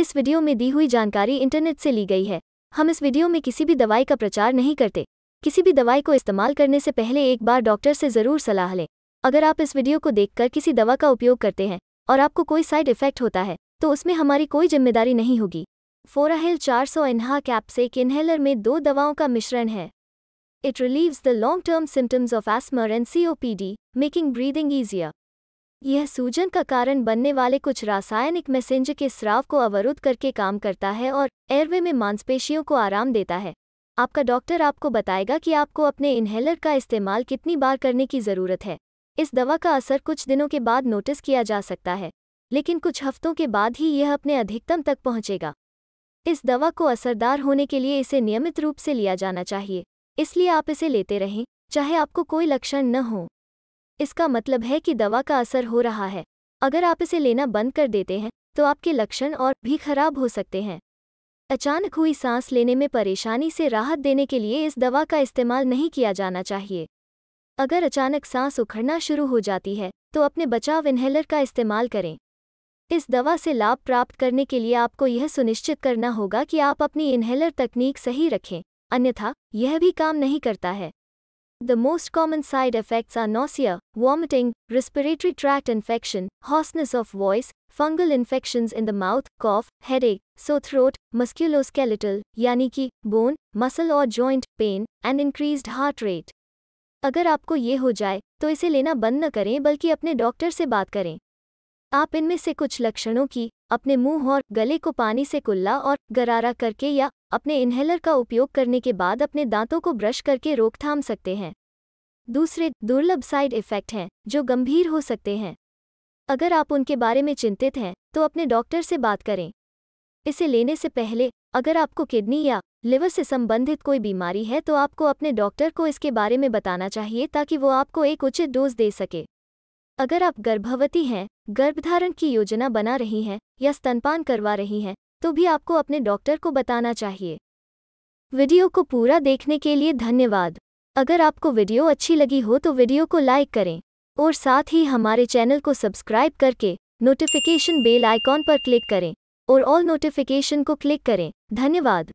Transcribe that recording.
इस वीडियो में दी हुई जानकारी इंटरनेट से ली गई है हम इस वीडियो में किसी भी दवाई का प्रचार नहीं करते किसी भी दवाई को इस्तेमाल करने से पहले एक बार डॉक्टर से ज़रूर सलाह लें अगर आप इस वीडियो को देखकर किसी दवा का उपयोग करते हैं और आपको कोई साइड इफेक्ट होता है तो उसमें हमारी कोई जिम्मेदारी नहीं होगी फोराहेल 400 सौ इन्हा कैप्सेक इन्हेलर में दो दवाओं का मिश्रण है it relieves the long term symptoms of एस्मर and COPD making breathing easier यह सूजन का कारण बनने वाले कुछ रासायनिक मैसेंज के स्राव को अवरुद्ध करके काम करता है और एयरवे में मांसपेशियों को आराम देता है आपका डॉक्टर आपको बताएगा कि आपको अपने इन्हेलर का इस्तेमाल कितनी बार करने की ज़रूरत है इस दवा का असर कुछ दिनों के बाद नोटिस किया जा सकता है लेकिन कुछ हफ्तों के बाद ही यह अपने अधिकतम तक पहुंचेगा इस दवा को असरदार होने के लिए इसे नियमित रूप से लिया जाना चाहिए इसलिए आप इसे लेते रहें चाहे आपको कोई लक्षण न हो इसका मतलब है कि दवा का असर हो रहा है अगर आप इसे लेना बंद कर देते हैं तो आपके लक्षण और भी खराब हो सकते हैं अचानक हुई सांस लेने में परेशानी से राहत देने के लिए इस दवा का इस्तेमाल नहीं किया जाना चाहिए अगर अचानक सांस उखड़ना शुरू हो जाती है तो अपने बचाव इन्हेलर का इस्तेमाल करें इस दवा से लाभ प्राप्त करने के लिए आपको यह सुनिश्चित करना होगा कि आप अपनी इन्हेलर तकनीक सही रखें अन्यथा यह भी काम नहीं करता है The most common side effects are nausea, vomiting, respiratory tract infection, hoarseness of voice, fungal infections in the mouth, cough, headache, sore throat, musculoskeletal, यानी bone, muscle or joint pain, and increased heart rate. अगर आपको ये हो जाए तो इसे लेना बंद न करें बल्कि अपने डॉक्टर से बात करें आप इनमें से कुछ लक्षणों की अपने मुंह और गले को पानी से कुल्ला और गरारा करके या अपने इन्हेलर का उपयोग करने के बाद अपने दांतों को ब्रश करके रोकथाम सकते हैं दूसरे दुर्लभ साइड इफ़ेक्ट हैं जो गंभीर हो सकते हैं अगर आप उनके बारे में चिंतित हैं तो अपने डॉक्टर से बात करें इसे लेने से पहले अगर आपको किडनी या लिवर से संबंधित कोई बीमारी है तो आपको अपने डॉक्टर को इसके बारे में बताना चाहिए ताकि वो आपको एक उचित डोज दे सके अगर आप गर्भवती हैं गर्भधारण की योजना बना रही हैं या स्तनपान करवा रही हैं तो भी आपको अपने डॉक्टर को बताना चाहिए वीडियो को पूरा देखने के लिए धन्यवाद अगर आपको वीडियो अच्छी लगी हो तो वीडियो को लाइक करें और साथ ही हमारे चैनल को सब्सक्राइब करके नोटिफिकेशन बेल आइकॉन पर क्लिक करें और ऑल नोटिफिकेशन को क्लिक करें धन्यवाद